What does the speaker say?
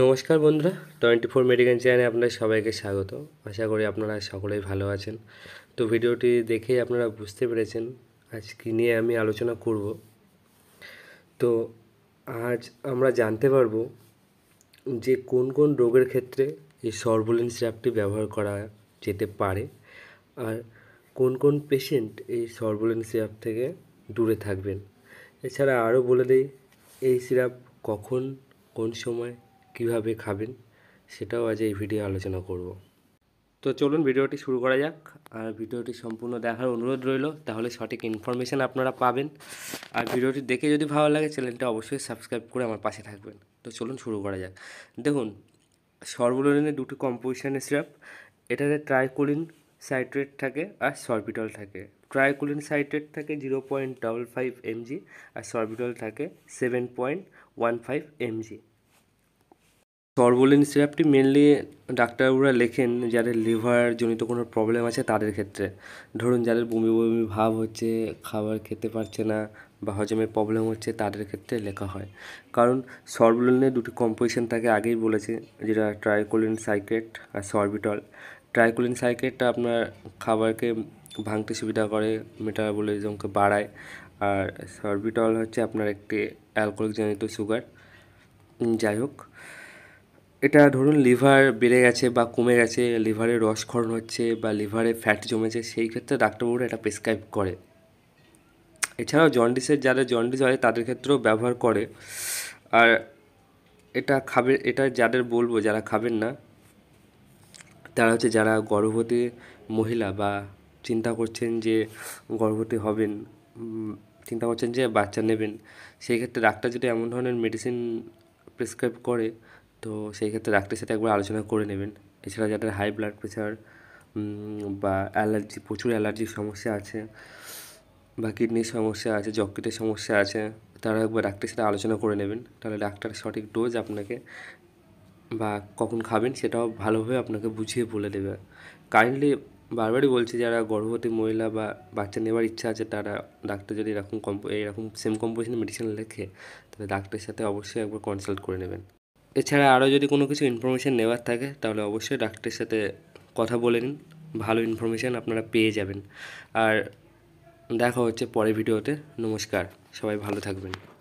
নমস্কার বন্ধুরা twenty four medical চ্যানেলে আপনাদের সবাইকে স্বাগত আশা করি আপনারা সকলেই ভালো আছেন তো ভিডিওটি দেখে আপনারা বুঝতে পেরেছেন আজ কী নিয়ে আমি আলোচনা করব তো আজ আমরা জানতে পারবো যে কোন কোন রোগের ক্ষেত্রে এই সর্বলিন ড্রাপটি ব্যবহার করা যেতে পারে আর কোন কোন পেশেন্ট এই সর্বলেন্স সিরাপ থেকে দূরে থাকবেন এছাড়া আরও বলে দিই এই সিরাপ কখন কোন সময় কিভাবে খাবেন সেটাও আজ এই ভিডিও আলোচনা করব তো চলুন ভিডিওটি শুরু করা যাক আর ভিডিওটি সম্পূর্ণ দেখার অনুরোধ রইল তাহলে সঠিক ইনফরমেশান আপনারা পাবেন আর ভিডিওটি দেখে যদি ভালো লাগে চ্যানেলটা অবশ্যই সাবস্ক্রাইব করে আমার পাশে থাকবেন তো চলুন শুরু করা যাক দেখুন সর্বলিনের দুটি কম্পোজিশানের স্রাপ এটাতে ট্রাইকুলিন সাইট্রেট থাকে আর সরবিটল থাকে ট্রাইকুলিন সাইট্রেট থাকে zero point double five mg আর সরবিটল থাকে seven point one five mg সর্বলিন সিরাপটি মেনলি ডাক্তারবাবুরা লেখেন যাদের লিভার জনিত কোনো প্রবলেম আছে তাদের ক্ষেত্রে ধরুন যাদের বমি বমি ভাব হচ্ছে খাবার খেতে পারছে না বা হজমের প্রবলেম হচ্ছে তাদের ক্ষেত্রে লেখা হয় কারণ সর্বলিনের দুটি কম্পোজিশন তাকে আগেই বলেছে যেটা ট্রাইকোলিন সাইক্রেট আর সর্বিটল ট্রাইকোলিন সাইক্রেটটা আপনার খাবারকে ভাঙতে সুবিধা করে মেটাবলিজমকে বাড়ায় আর সর্বিটল হচ্ছে আপনার একটি অ্যালকোহলজনিত সুগার যাই হোক এটা ধরুন লিভার বেড়ে গেছে বা কমে গেছে লিভারে রসক্ষরণ হচ্ছে বা লিভারে ফ্যাট জমেছে সেই ক্ষেত্রে ডাক্তারবাবুরা এটা প্রেসক্রাইব করে এছাড়াও জন্ডিসের যাদের জন্ডিস হয় তাদের ক্ষেত্রেও ব্যবহার করে আর এটা খাবে এটা যাদের বলবো যারা খাবেন না তারা হচ্ছে যারা গর্ভবতী মহিলা বা চিন্তা করছেন যে গর্ভবতী হবেন চিন্তা করছেন যে বাচ্চা নেবেন সেই ক্ষেত্রে ডাক্তার যদি এমন ধরনের মেডিসিন প্রেসক্রাইব করে তো সেই ক্ষেত্রে ডাক্তারের সাথে একবার আলোচনা করে নেবেন এছাড়া যাদের হাই ব্লাড প্রেশার বা অ্যালার্জি প্রচুর অ্যালার্জির সমস্যা আছে বা কিডনির সমস্যা আছে যকৃতের সমস্যা আছে তারা একবার ডাক্তারের সাথে আলোচনা করে নেবেন তাহলে ডাক্তার সঠিক ডোজ আপনাকে বা কখন খাবেন সেটাও ভালোভাবে আপনাকে বুঝিয়ে বলে দেবে কাইন্ডলি বারবারই বলছি যারা গর্ভবতী মহিলা বা বাচ্চা নেওয়ার ইচ্ছা আছে তারা ডাক্তার যদি এরকম কম্পো এরকম সেম কম্পোজিশন মেডিসিন লেখে তাহলে ডাক্তারের সাথে অবশ্যই একবার কনসাল্ট করে নেবেন এছাড়া আরও যদি কোনো কিছু ইনফরমেশান নেওয়ার থাকে তাহলে অবশ্যই ডাক্তারের সাথে কথা বলে নিন ভালো ইনফরমেশান আপনারা পেয়ে যাবেন আর দেখা হচ্ছে পরের ভিডিওতে নমস্কার সবাই ভালো থাকবেন